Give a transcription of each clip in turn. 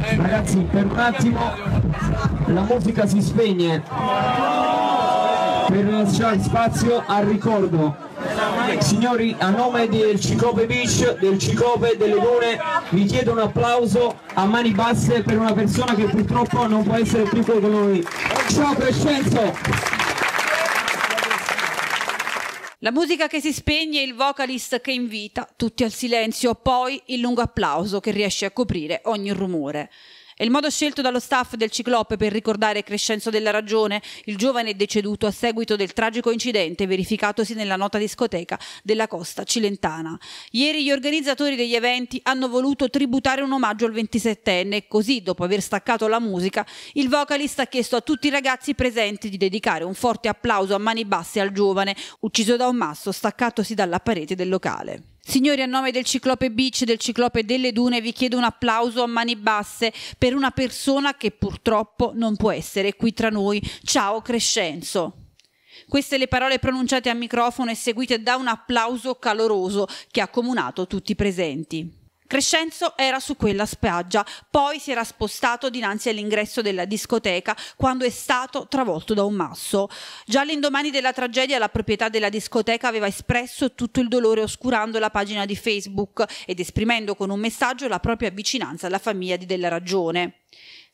ragazzi per un attimo la musica si spegne per lasciare spazio al ricordo signori a nome del Cicope Beach del Cicope delle Dune vi chiedo un applauso a mani basse per una persona che purtroppo non può essere più con noi ciao Crescenzo la musica che si spegne il vocalist che invita, tutti al silenzio, poi il lungo applauso che riesce a coprire ogni rumore. È il modo scelto dallo staff del ciclope per ricordare Crescenzo della Ragione, il giovane deceduto a seguito del tragico incidente verificatosi nella nota discoteca della costa cilentana. Ieri gli organizzatori degli eventi hanno voluto tributare un omaggio al 27enne e così, dopo aver staccato la musica, il vocalist ha chiesto a tutti i ragazzi presenti di dedicare un forte applauso a mani basse al giovane, ucciso da un masso staccatosi dalla parete del locale. Signori, a nome del Ciclope Beach, del Ciclope delle Dune, vi chiedo un applauso a mani basse per una persona che purtroppo non può essere qui tra noi. Ciao Crescenzo. Queste le parole pronunciate a microfono e seguite da un applauso caloroso che ha accomunato tutti i presenti. Crescenzo era su quella spiaggia, poi si era spostato dinanzi all'ingresso della discoteca quando è stato travolto da un masso. Già all'indomani della tragedia la proprietà della discoteca aveva espresso tutto il dolore oscurando la pagina di Facebook ed esprimendo con un messaggio la propria vicinanza alla famiglia di Della Ragione.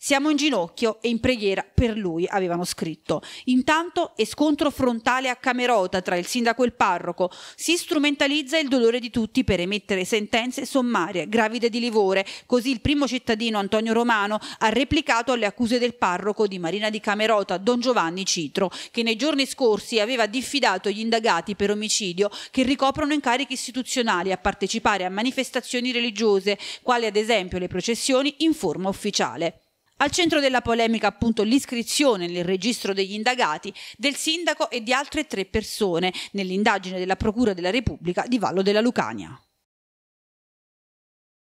Siamo in ginocchio e in preghiera per lui, avevano scritto. Intanto è scontro frontale a Camerota tra il sindaco e il parroco. Si strumentalizza il dolore di tutti per emettere sentenze sommarie, gravide di livore. Così il primo cittadino Antonio Romano ha replicato alle accuse del parroco di Marina di Camerota, Don Giovanni Citro, che nei giorni scorsi aveva diffidato gli indagati per omicidio che ricoprono incarichi istituzionali a partecipare a manifestazioni religiose, quali ad esempio le processioni in forma ufficiale. Al centro della polemica appunto l'iscrizione nel registro degli indagati del sindaco e di altre tre persone nell'indagine della Procura della Repubblica di Vallo della Lucania.